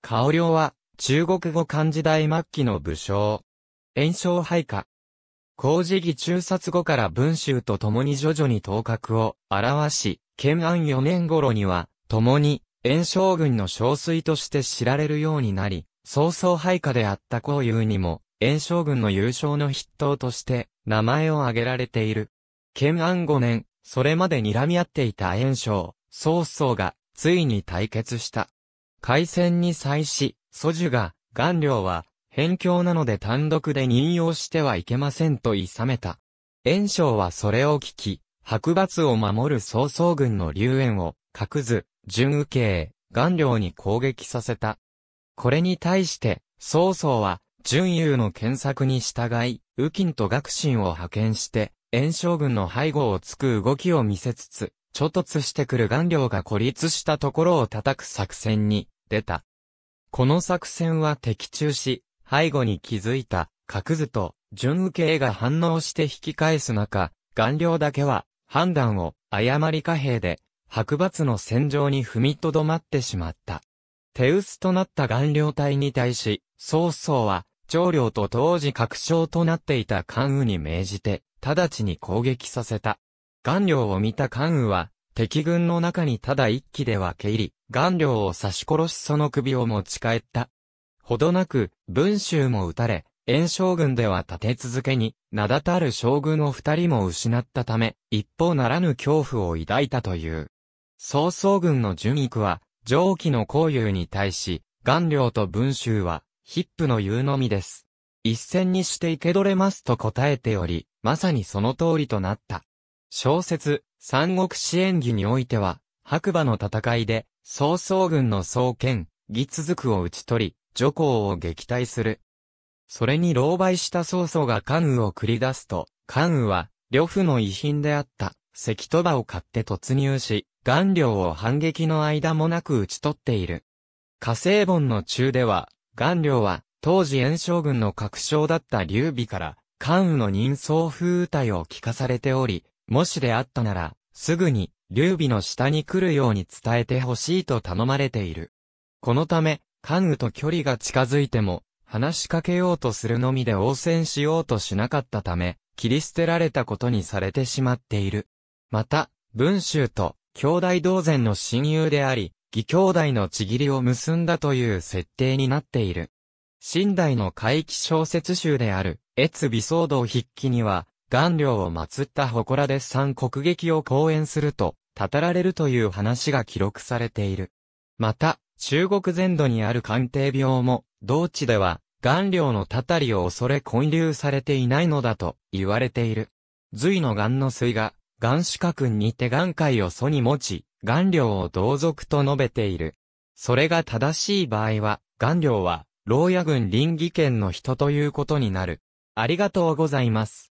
顔料は、中国語漢字大末期の武将。炎症配下。工事義中殺後から文集と共に徐々に頭角を表し、建安4年頃には、共に、炎症軍の憔水として知られるようになり、早々配下であった公友にも、炎症軍の優勝の筆頭として、名前を挙げられている。建安5年、それまで睨み合っていた炎症、曹操が、ついに対決した。開戦に際し、ソジが、顔料は、辺境なので単独で任用してはいけませんと諌めた。炎章はそれを聞き、白伐を守る曹操軍の流炎を、隠図、準右け、顔料に攻撃させた。これに対して、曹操は、準優の検索に従い、右近と学信を派遣して、炎章軍の背後をつく動きを見せつつ、衝突してくる顔料が孤立したところを叩く作戦に出た。この作戦は的中し、背後に気づいた、角図と、準受け絵が反応して引き返す中、顔料だけは、判断を、誤り貨幣で、白髪の戦場に踏みとどまってしまった。手薄となった顔料隊に対し、曹操は、長領と当時確証となっていた関羽に命じて、直ちに攻撃させた。顔料を見た関羽は、敵軍の中にただ一機で分け入り、顔料を刺し殺しその首を持ち帰った。ほどなく、文州も撃たれ、炎将軍では立て続けに、名だたる将軍を二人も失ったため、一方ならぬ恐怖を抱いたという。曹操軍の順育は、上記の交友に対し、顔料と文州は、ヒップの言うのみです。一戦にして生け取れますと答えており、まさにその通りとなった。小説、三国志演儀においては、白馬の戦いで、曹操軍の総剣、義続を討ち取り、徐行を撃退する。それに狼狽した曹操が関羽を繰り出すと、関羽は、呂布の遺品であった、石飛場を買って突入し、顔料を反撃の間もなく討ち取っている。火星本の中では、顔料は、当時炎将軍の確証だった劉備から、関羽の人相風体を聞かされており、もしであったなら、すぐに、劉備の下に来るように伝えてほしいと頼まれている。このため、関羽と距離が近づいても、話しかけようとするのみで応戦しようとしなかったため、切り捨てられたことにされてしまっている。また、文集と、兄弟同然の親友であり、義兄弟のちぎりを結んだという設定になっている。新代の怪奇小説集である、越美騒動筆記には、顔料を祀った祠で三国劇を講演すると、たたられるという話が記録されている。また、中国全土にある官邸病も、同地では、顔料のたたりを恐れ混流されていないのだと言われている。隋の顔の水が、顔四君にて眼界を祖に持ち、顔料を同族と述べている。それが正しい場合は、顔料は、牢屋郡林義県の人ということになる。ありがとうございます。